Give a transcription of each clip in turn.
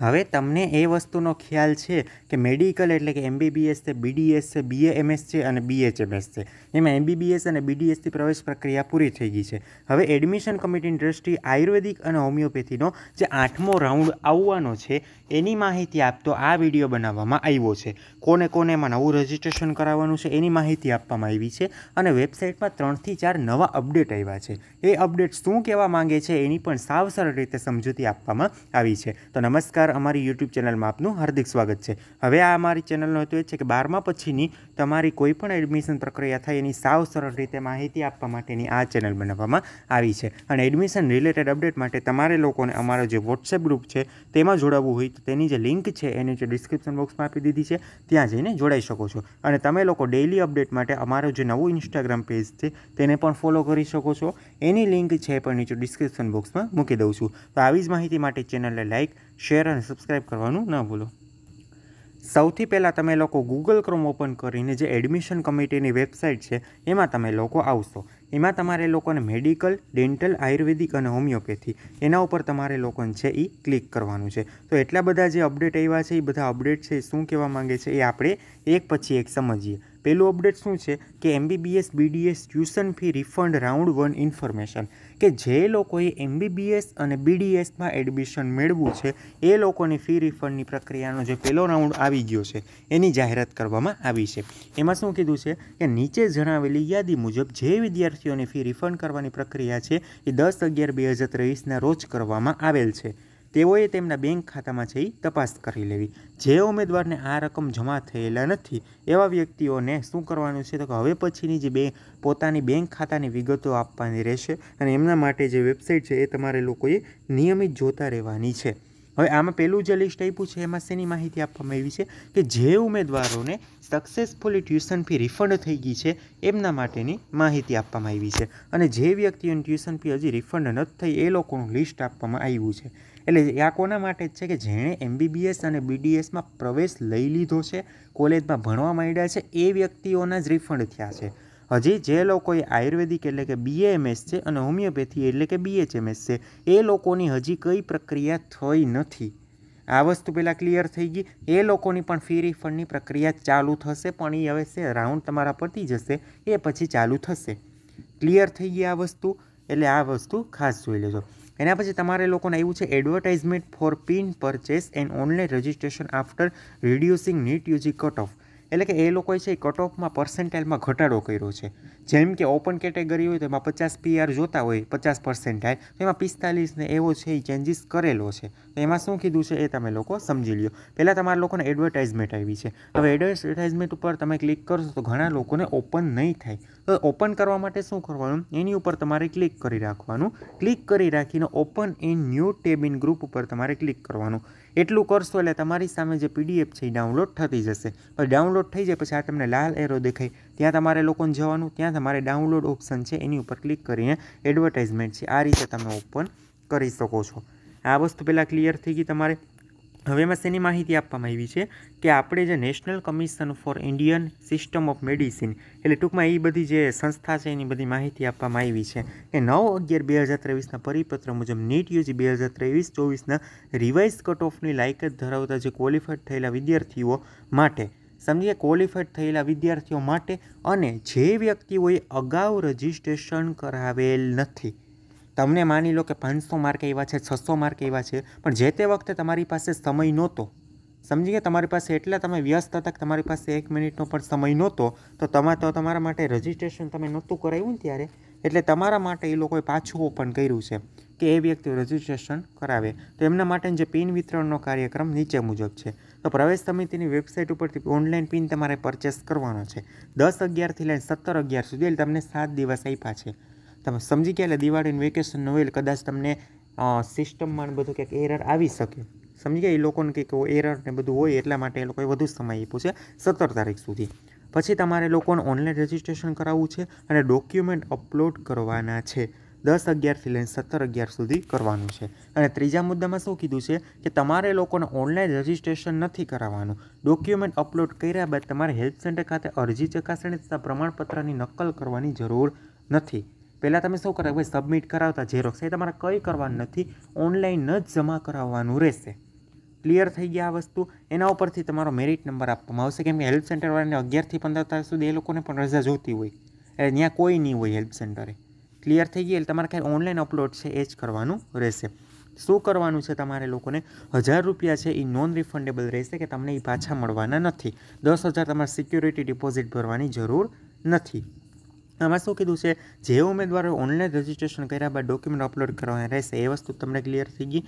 હવે તમને એ વસ્તુનો ખ્યાલ છે કે મેડિકલ એટલે કે એમબીબીએસ છે બીડીએસ છે બીએ એમએસ છે અને બીએચએમએસ છે એમાં એમબીબીએસ અને બીડીએસથી પ્રવેશ પ્રક્રિયા પૂરી થઈ ગઈ છે હવે એડમિશન કમિટીની દ્રષ્ટિએ આયુર્વેદિક અને હોમિયોપેથીનો જે આઠમો રાઉન્ડ આવવાનો છે એની માહિતી આપતો આ વિડીયો બનાવવામાં આવ્યો છે કોને કોને એમાં નવું રજિસ્ટ્રેશન કરાવવાનું છે એની માહિતી આપવામાં આવી છે અને વેબસાઇટમાં ત્રણથી ચાર નવા અપડેટ આવ્યા છે એ અપડેટ શું કહેવા માંગે છે એની પણ સાવ સરળ રીતે સમજૂતી આપવામાં આવી છે તો નમસ્કાર નમસ્કાર અમારી યુટ્યુબ ચેનલમાં આપનું હાર્દિક સ્વાગત છે હવે આ અમારી ચેનલનો હેતુ એ છે કે બારમા પછીની તમારી કોઈપણ એડમિશન પ્રક્રિયા થાય એની સાવ સરળ રીતે માહિતી આપવા માટેની આ ચેનલ બનાવવામાં આવી છે અને એડમિશન રિલેટેડ અપડેટ માટે તમારે લોકોને અમારો જે વોટ્સએપ ગ્રુપ છે તેમાં જોડાવવું હોય તો તેની જે લિંક છે એની જે ડિસ્ક્રિપ્શન બોક્સમાં આપી દીધી છે ત્યાં જઈને જોડાઈ શકો છો અને તમે લોકો ડેઇલી અપડેટ માટે અમારો જે નવું ઇન્સ્ટાગ્રામ પેજ છે તેને પણ ફોલો કરી શકો છો એની લિંક છે પણ નીચે ડિસ્ક્રિપ્શન બોક્સમાં મૂકી દઉં છું તો આવી જ માહિતી માટે ચેનલને લાઇક શેર અને સબસ્ક્રાઈબ કરવાનું ન ભૂલો સૌથી પહેલાં તમે લોકો ગૂગલ ક્રોમ ઓપન કરીને જે એડમિશન કમિટીની વેબસાઇટ છે એમાં તમે લોકો આવશો એમાં તમારે લોકોને મેડિકલ ડેન્ટલ આયુર્વેદિક અને હોમિયોપેથી એના ઉપર તમારે લોકોને છે એ ક્લિક કરવાનું છે તો એટલા બધા જે અપડેટ આવ્યા છે એ બધા અપડેટ છે એ શું કહેવા માંગે છે એ આપણે એક પછી એક સમજીએ પહેલું અપડેટ શું છે કે MBBS BDS tuition fee refund round one information કે જે લોકોએ એમબીબીએસ અને બીડીએસમાં એડમિશન મેળવવું છે એ લોકોની ફી રિફંડની પ્રક્રિયાનો જે પહેલો રાઉન્ડ આવી ગયો છે એની જાહેરાત કરવામાં આવી છે એમાં શું કીધું છે કે નીચે જણાવેલી યાદી મુજબ જે વિદ્યાર્થીઓની ફી રિફંડ કરવાની પ્રક્રિયા છે એ દસ અગિયાર બે હજાર ત્રેવીસના રોજ કરવામાં આવેલ છે તેઓએ તેમના બેંક ખાતામાં જઈ તપાસ કરી લેવી જે ઉમેદવારને આ રકમ જમા થયેલા નથી એવા વ્યક્તિઓને શું કરવાનું છે તો કે હવે પછીની જે બે પોતાની બેંક ખાતાની વિગતો આપવાની રહેશે અને એમના માટે જે વેબસાઇટ છે એ તમારે લોકોએ નિયમિત જોતા રહેવાની છે હવે આમાં પહેલું જે લિસ્ટ આપ્યું છે એમાં શેની માહિતી આપવામાં આવી છે કે જે ઉમેદવારોને સક્સેસફુલી ટ્યુશન ફી રિફંડ થઈ ગઈ છે એમના માટેની માહિતી આપવામાં આવી છે અને જે વ્યક્તિઓની ટ્યુશન ફી હજી રિફંડ નથી થઈ એ લોકોનું લિસ્ટ આપવામાં આવ્યું છે એટલે આ કોના માટે જ છે કે જેણે એમબીબીએસ અને બીડીએસમાં પ્રવેશ લઈ લીધો છે કોલેજમાં ભણવા માંડ્યા છે એ વ્યક્તિઓના જ રિફંડ થયા છે હજી જે લોકોએ આયુર્વેદિક એટલે કે બીએએમએસ છે અને હોમિયોપેથી એટલે કે બીએચએમએસ છે એ લોકોની હજી કઈ પ્રક્રિયા થઈ નથી આ વસ્તુ પહેલાં ક્લિયર થઈ ગઈ એ લોકોની પણ ફી રિફંડની પ્રક્રિયા ચાલુ થશે પણ એ હવે છે રાઉન્ડ તમારા પતી જશે એ પછી ચાલુ થશે ક્લિયર થઈ ગઈ આ વસ્તુ એટલે આ વસ્તુ ખાસ જોઈ લેજો એના પછી તમારે લોકોને આવ્યું છે advertisement for pin purchase and online registration after reducing NEET UG cut off એટલે કે એ લોકોએ છે કટ ઓફમાં પર્સન્ટાઇલમાં ઘટાડો કર્યો છે જેમ કે ઓપન કેટેગરી હોય તો એમાં પચાસ પીઆર જોતા હોય પચાસ પર્સન્ટ થાય તો એમાં પિસ્તાલીસને એવો છે એ ચેન્જીસ કરેલો છે તો એમાં શું કીધું છે એ તમે લોકો સમજી લ્યો પહેલાં તમારા લોકોને એડવર્ટાઇઝમેન્ટ આવી છે હવે એડવર્ટાઇઝમેન્ટ ઉપર તમે ક્લિક કરશો તો ઘણા લોકોને ઓપન નહીં થાય તો ઓપન કરવા માટે શું કરવાનું એની ઉપર તમારે ક્લિક કરી રાખવાનું ક્લિક કરી રાખીને open in new tab in group ઉપર તમારે ક્લિક કરવાનું એટલું કરશો એટલે તમારી સામે જે પીડીએફ છે એ ડાઉનલોડ થતી જશે ડાઉનલોડ થઈ જાય પછી આ તમને લાલ એરો દેખાય ત્યાં તમારે લોકોને જવાનું ત્યાં તમારે ડાઉનલોડ ઓપ્શન છે એની ઉપર ક્લિક કરીને એડવર્ટાઇઝમેન્ટ છે આ રીતે તમે ઓપન કરી શકો છો આ વસ્તુ પહેલાં ક્લિયર થઈ ગઈ તમારે હવેમાં એમાં શેની માહિતી આપવામાં આવી છે કે આપણે જે national commission for Indian system of medicine એટલે ટૂંકમાં એ બધી જે સંસ્થા છે એની બધી માહિતી આપવામાં આવી છે કે નવ અગિયાર બે હજાર ત્રેવીસના પરિપત્ર મુજબ નીટ યુજી બે હજાર ત્રેવીસ ચોવીસના રિવાઇઝ કટ ઓફની લાયકાત ધરાવતા જે ક્વોલિફાઈડ થયેલા વિદ્યાર્થીઓ માટે સમજીએ ક્વોલિફાઈડ થયેલા વિદ્યાર્થીઓ માટે અને જે વ્યક્તિઓએ અગાઉ રજિસ્ટ્રેશન કરાવેલ નથી તમને માની લો કે પાંચસો માર્ક એવા છે છસો માર્ક એવા છે પણ જે તે વખતે તમારી પાસે સમય નહોતો સમજી ગયા તમારી પાસે એટલા તમે વ્યસ્ત હતા કે તમારી પાસે એક મિનિટનો પણ સમય નહોતો તો તમા તો તમારા માટે રજિસ્ટ્રેશન તમે નહોતું કરાવ્યું ને ત્યારે એટલે તમારા માટે એ લોકોએ પાછું ઓપન કર્યું છે કે એ વ્યક્તિ રજિસ્ટ્રેશન કરાવે તો એમના માટે જે પિન વિતરણનો કાર્યક્રમ નીચે મુજબ છે તો પ્રવેશ સમિતિની વેબસાઇટ ઉપરથી ઓનલાઈન પિન તમારે પરચેસ કરવાનો છે દસ અગિયારથી લઈને સત્તર અગિયાર સુધી એટલે તમને સાત દિવસ આપ્યા છે તમે સમજી ગયા એટલે દિવાળીનું વેકેશન ન હોય કદાચ તમને સિસ્ટમમાં બધું ક્યાંક એરર આવી શકે સમજી ગયા એ લોકોને કંઈક એરર ને બધું હોય એટલા માટે એ લોકોએ વધુ સમય આપ્યો છે સત્તર તારીખ સુધી પછી તમારે લોકોને ઓનલાઈન રજિસ્ટ્રેશન કરાવવું છે અને ડોક્યુમેન્ટ અપલોડ કરવાના છે દસ અગિયારથી લઈને સત્તર અગિયાર સુધી કરવાનું છે અને ત્રીજા મુદ્દામાં શું કીધું છે કે તમારે લોકોને ઓનલાઈન રજિસ્ટ્રેશન નથી કરાવવાનું ડોક્યુમેન્ટ અપલોડ કર્યા બાદ તમારે હેલ્થ સેન્ટર ખાતે અરજી ચકાસણી તથા પ્રમાણપત્રની નકલ કરવાની જરૂર નથી પહેલાં તમે શું કરો ભાઈ સબમિટ કરાવતા ઝેરોક્ષ એ તમારે કંઈ કરવાનું નથી ઓનલાઈન જ જમા કરાવવાનું રહેશે ક્લિયર થઈ ગયા આ વસ્તુ એના ઉપરથી તમારો મેરિટ નંબર આપવામાં આવશે કેમ કે હેલ્પ સેન્ટરવાળાને અગિયારથી પંદર તારીખ સુધી એ લોકોને પણ રજા જોતી હોય એટલે ત્યાં કોઈ નહીં હોય હેલ્પ સેન્ટરે ક્લિયર થઈ ગઈ એટલે તમારે ખાલી ઓનલાઈન અપલોડ છે એ જ કરવાનું રહેશે શું કરવાનું છે તમારે લોકોને હજાર રૂપિયા છે એ નોન રિફંડેબલ રહેશે કે તમને એ પાછા મળવાના નથી દસ હજાર તમારે સિક્યુરિટી ડિપોઝિટ ભરવાની જરૂર નથી આમાં શું કીધું છે જે ઉમેદવારો ઓનલાઈન રજિસ્ટ્રેશન કર્યા બાદ ડોક્યુમેન્ટ અપલોડ કરવાના રહેશે એ વસ્તુ તમને ક્લિયર થઈ ગઈ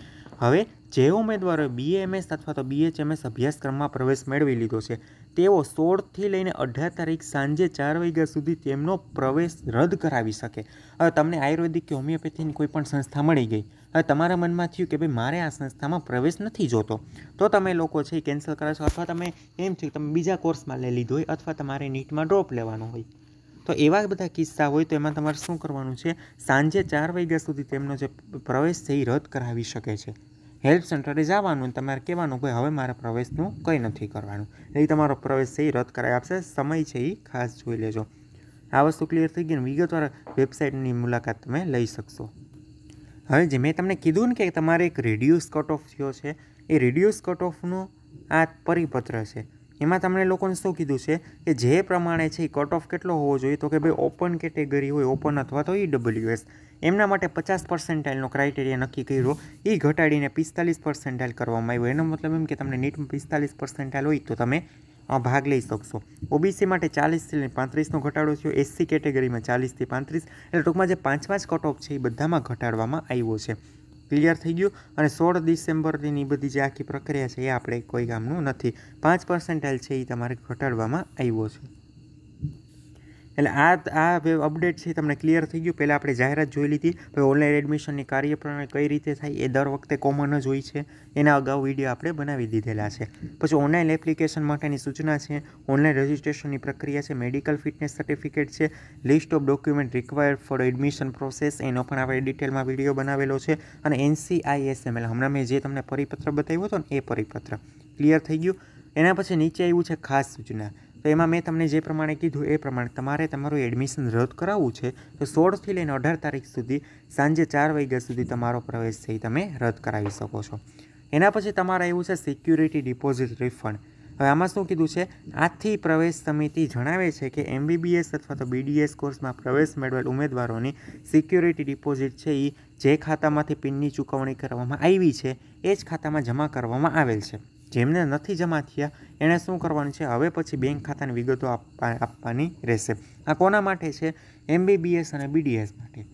હવે જે ઉમેદવારોએ બીએમએસ અથવા તો બીએચએમએસ અભ્યાસક્રમમાં પ્રવેશ મેળવી લીધો છે તેઓ સોળથી લઈને અઢાર તારીખ સાંજે ચાર વાગ્યા સુધી તેમનો પ્રવેશ રદ કરાવી શકે હવે તમને આયુર્વેદિક કે હોમિયોપેથીની કોઈ પણ સંસ્થા મળી ગઈ હવે તમારા મનમાં થયું કે ભાઈ મારે આ સંસ્થામાં પ્રવેશ નથી જોતો તો તમે લોકો છે એ કેન્સલ કરાવશો અથવા તમે એમ થયું તમે બીજા કોર્સમાં લઈ લીધો હોય અથવા તમારે નીટમાં ડ્રોપ લેવાનો હોય તો એવા બધા કિસ્સા હોય તો એમાં તમારે શું કરવાનું છે સાંજે ચાર વાગ્યા સુધી તેમનો જે પ્રવેશ છે એ રદ કરાવી શકે છે હેલ્પ સેન્ટરે જવાનું તમારે કહેવાનું કે હવે મારા પ્રવેશનું કંઈ નથી કરવાનું એ તમારો પ્રવેશ છે એ રદ કરાવી આપશે સમય છે એ ખાસ જોઈ લેજો આ વસ્તુ ક્લિયર થઈ ગઈ અને વિગતવાર વેબસાઇટની મુલાકાત તમે લઈ શકશો હવે જે મેં તમને કીધું ને કે તમારે એક રિડ્યુસ કટ ઓફ થયો છે એ રિડ્યુસ કટ ઓફનો આ પરિપત્ર છે એમાં તમને લોકોને શું કીધું છે કે જે પ્રમાણે છે એ કટ ઓફ કેટલો હોવો જોઈએ તો કે ભાઈ ઓપન કેટેગરી હોય ઓપન અથવા તો ઈડબ્લ્યુએસ e એમના માટે પચાસ પર્સન્ટાઇલનો ક્રાઇટેરિયા નક્કી કર્યો એ ઘટાડીને પિસ્તાલીસ પર્સન્ટાઇલ કરવામાં આવ્યો એનો મતલબ એમ કે તમને નીટમાં પિસ્તાલીસ પર્સન્ટાઇલ હોય તો તમે ભાગ લઈ શકશો ઓબીસી માટે ચાલીસથી પાંત્રીસનો ઘટાડો થયો એસસી કેટેગરીમાં ચાલીસથી પાંત્રીસ એટલે ટૂંકમાં જે પાંચમાં જ કટ ઓફ છે એ બધામાં ઘટાડવામાં આવ્યો છે ક્લિયર થઈ ગયું અને સોળ ડિસેમ્બરની બધી જે આખી પ્રક્રિયા છે એ આપણે કોઈ કામનું નથી પાંચ પર્સન્ટાઇલ છે એ તમારે ઘટાડવામાં આવ્યો છે એટલે આ આ અપડેટ છે તમને ક્લિયર થઈ ગયું પહેલાં આપણે જાહેરાત જોઈ લીધી હવે ઓનલાઈન એડમિશનની કાર્યપ્રણાલી કઈ રીતે થાય એ દર વખતે કોમન જ હોય છે એના અગાઉ વિડીયો આપણે બનાવી દીધેલા છે પછી ઓનલાઈન એપ્લિકેશન માટેની સૂચના છે ઓનલાઈન રજિસ્ટ્રેશનની પ્રક્રિયા છે મેડિકલ ફિટનેસ સર્ટિફિકેટ છે list of document required for admission process એનો પણ આપણે ડિટેલમાં વિડીયો બનાવેલો છે અને એનસીઆઈએસએમ એનસીઆઈએસએમએલ હમણાં મેં જે તમને પરિપત્ર બતાવ્યો હતો ને એ પરિપત્ર ક્લિયર થઈ ગયું એના પછી નીચે આવ્યું છે ખાસ સૂચના તો એમાં મેં તમને જે પ્રમાણે કીધું એ પ્રમાણે તમારે તમારું એડમિશન રદ કરાવવું છે તો સોળથી લઈને અઢાર તારીખ સુધી સાંજે ચાર વાગ્યા સુધી તમારો પ્રવેશ થઈ તમે રદ કરાવી શકો છો એના પછી તમારે એવું છે સિક્યુરિટી ડિપોઝિટ રિફંડ હવે આમાં શું કીધું છે આથી પ્રવેશ સમિતિ જણાવે છે કે એમબીબીએસ અથવા તો બીડીએસ કોર્સમાં પ્રવેશ મેળવેલ ઉમેદવારોની સિક્યુરિટી ડિપોઝિટ છે એ જે ખાતામાંથી પિનની ચૂકવણી કરવામાં આવી છે એ જ ખાતામાં જમા કરવામાં આવેલ છે જેમને નથી જમા થયા એણે શું કરવાનું છે હવે પછી બેંક ખાતાની વિગતો આપવાની રહેશે આ કોના માટે છે એમબીબીએસ અને બીડીએસ માટે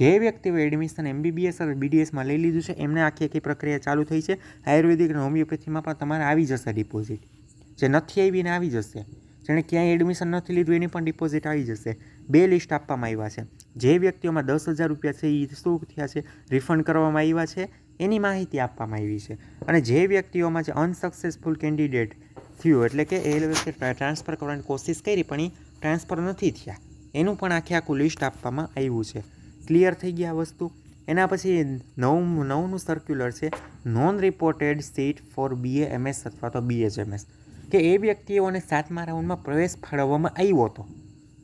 જે વ્યક્તિઓએ એડમિશન એમબીબીએસ અને બીડીએસમાં લઈ લીધું છે એમને આખી આખી પ્રક્રિયા ચાલુ થઈ છે આયુર્વેદિક અને હોમિયોપેથીમાં પણ તમારે આવી જશે ડિપોઝિટ જે નથી આવીને આવી જશે જેણે ક્યાંય એડમિશન નથી લીધું એની પણ ડિપોઝિટ આવી જશે બે લિસ્ટ આપવામાં આવ્યા છે જે વ્યક્તિઓમાં દસ હજાર રૂપિયા છે એ શું થયા છે રિફંડ કરવામાં આવ્યા છે એની માહિતી આપવામાં આવી છે અને જે વ્યક્તિઓમાં જે અનસક્સેસફુલ કેન્ડિડેટ થયું એટલે કે એ લોકોએ ટ્રાન્સફર કરવાની કોશિશ કરી પણ એ ટ્રાન્સફર નથી થયા એનું પણ આખે આખું લિસ્ટ આપવામાં આવ્યું છે ક્લિયર થઈ ગયા વસ્તુ એના પછી નવ નવનું સર્ક્યુલર છે non reported seat for BAMS અથવા તો બીએચ એમએસ કે એ વ્યક્તિઓને સાતમા રાઉન્ડમાં પ્રવેશ ફાળવવામાં આવ્યો હતો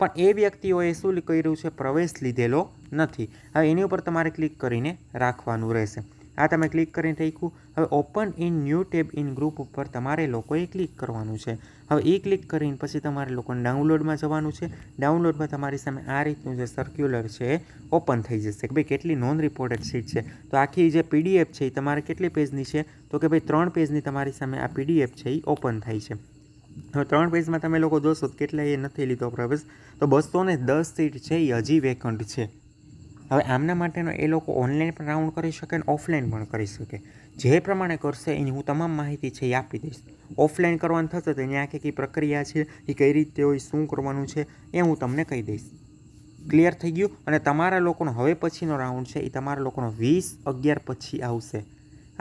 પણ એ વ્યક્તિઓએ શું કર્યું છે પ્રવેશ લીધેલો નથી હવે એની ઉપર તમારે ક્લિક કરીને રાખવાનું રહેશે આ તમે ક્લિક કરીને રાખ્યું હવે open in new tab in group ઉપર તમારે લોકોએ ક્લિક કરવાનું છે હવે એ ક્લિક કરીને પછી તમારે લોકોને ડાઉનલોડમાં જવાનું છે ડાઉનલોડમાં તમારી સામે આ રીતનું જે સર્ક્યુલર છે ઓપન થઈ જશે કે ભાઈ કેટલી નોન રિપોર્ટેડ સીટ છે તો આખી જે પીડીએફ છે એ તમારે કેટલી પેજની છે તો કે ભાઈ ત્રણ પેજની તમારી સામે આ પીડીએફ છે એ ઓપન થાય છે હવે ત્રણ પેજમાં તમે લોકો જોશો કેટલા એ નથી લીધો પ્રવેશ તો બસો ને દસ સીટ છે એ હજી વેકન્ટ છે હવે આમના માટેનો એ લોકો ઓનલાઈન પણ રાઉન્ડ કરી શકે અને ઓફલાઈન પણ કરી શકે જે પ્રમાણે કરશે એની હું તમામ માહિતી છે એ આપી દઈશ ઓફલાઈન કરવાનું થશે તો એની આખી કઈ પ્રક્રિયા છે એ કઈ રીતે હોય શું કરવાનું છે એ હું તમને કહી દઈશ ક્લિયર થઈ ગયું અને તમારા લોકોનો હવે પછીનો રાઉન્ડ છે એ તમારા લોકોનો વીસ અગિયાર પછી આવશે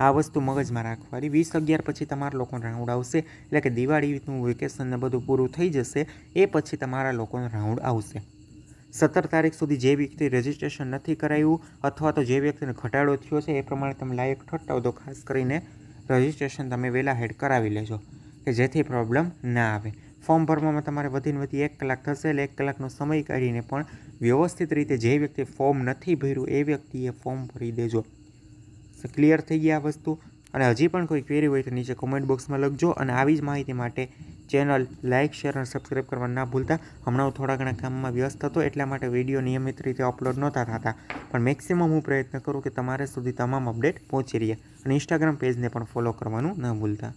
આ વસ્તુ મગજમાં રાખવાની વીસ અગિયાર પછી તમારા લોકોનો રાઉન્ડ આવશે એટલે કે દિવાળીનું વેકેશન ને બધું પૂરું થઈ જશે એ પછી તમારા લોકોનો રાઉન્ડ આવશે સત્તર તારીખ સુધી જે વ્યક્તિ રજીસ્ટ્રેશન નથી કરાવ્યું અથવા તો જે વ્યક્તિને ઘટાડો થયો છે એ પ્રમાણે તમે લાયક ઠરતા તો ખાસ કરીને રજીસ્ટ્રેશન તમે વહેલા હેડ કરાવી લેજો કે જેથી પ્રોબ્લેમ ના આવે ફોર્મ ભરવામાં તમારે વધીને વધી એક કલાક થશે એટલે એક કલાકનો સમય કાઢીને પણ વ્યવસ્થિત રીતે જે વ્યક્તિએ ફોર્મ નથી ભર્યું એ વ્યક્તિએ ફોર્મ ભરી દેજો ક્લિયર થઈ ગયા આ વસ્તુ અને હજી પણ કોઈ ક્વેરી હોય તો નીચે કોમેન્ટ બોક્સમાં લખજો અને આવી જ માહિતી માટે ચેનલ લાઇક શેર અને સબસ્ક્રાઈબ કરવા ના ભૂલતા હમણાં હું થોડા ઘણા કામમાં વ્યસ્ત હતો એટલા માટે વિડીયો નિયમિત રીતે અપલોડ નહોતા થતા પણ મેક્સિમમ હું પ્રયત્ન કરું કે તમારા સુધી તમામ અપડેટ પહોંચી રહ્યા અને ઇન્સ્ટાગ્રામ પેજને પણ ફોલો કરવાનું ન ભૂલતા